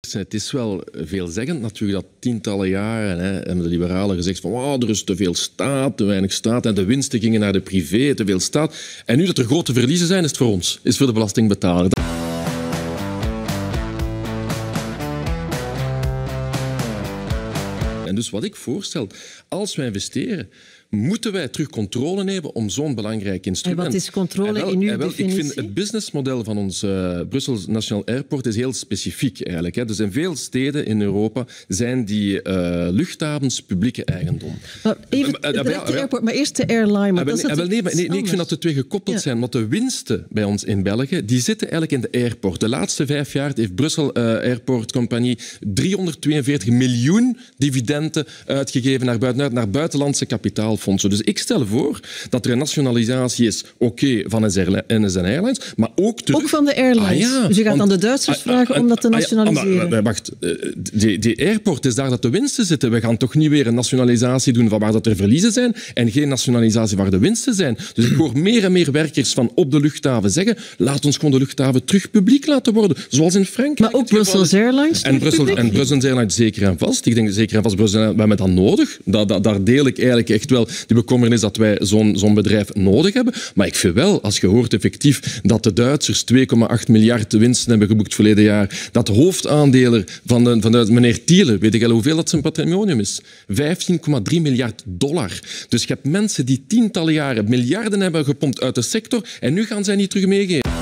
Dus het is wel veelzeggend natuurlijk dat tientallen jaren hè, hebben de liberalen gezegd van oh, er is te veel staat, te weinig staat en de winsten gingen naar de privé, te veel staat. En nu dat er grote verliezen zijn, is het voor ons, is voor de belastingbetaler. En dus wat ik voorstel, als wij investeren moeten wij terug controle hebben om zo'n belangrijk instrument... En wat is controle in uw wel, Ik vind het businessmodel van ons uh, Brussel Nationaal Airport is heel specifiek eigenlijk. Hè. Dus in veel steden in Europa zijn die eh, luchthavens publieke eigendom. Maar even de eh, airport, maar eerst de airline. Maar ah, dat is ah, wel, nee, nee, nee, ik vind dat de twee gekoppeld zijn, want de winsten bij ons in België, die zitten eigenlijk in de airport. De laatste vijf jaar heeft Brussel Airport Compagnie 342 miljoen dividenden uitgegeven naar, buiten, naar buitenlandse kapitaal fondsen. Dus ik stel voor dat er een nationalisatie is, oké, okay, van NS Airlines, maar ook... Ook van de airlines. Ah, dus je gaat aan de Duitsers ah, ah, vragen om dat te nationaliseren. wacht, eh, die, die, airport is daar dat de winsten zitten. We gaan toch niet weer een nationalisatie doen van waar dat er verliezen zijn en geen nationalisatie waar de winsten zijn. Dus ik hoor meer en meer werkers van op de luchthaven zeggen, laat ons gewoon de luchthaven terug publiek laten worden, zoals in Frankrijk. Maar ook Brussels Airlines? En Brussels en Brussels Airlines zeker en vast. Ik denk zeker en vast, Brussels, we hebben dat nodig. daar, daar deel ik eigenlijk echt wel die bekommernis dat wij zo'n bedrijf nodig hebben. Maar ik vind wel, als je hoort effectief dat de Duitsers 2,8 miljard winsten hebben geboekt verleden jaar, dat hoofdaandeler van, de, van de, meneer Thiele, weet ik al hoeveel dat zijn patrimonium is? 15,3 miljard dollar. Dus je hebt mensen die tientallen jaren miljarden hebben gepompt uit de sector en nu gaan zij niet terug meegeven.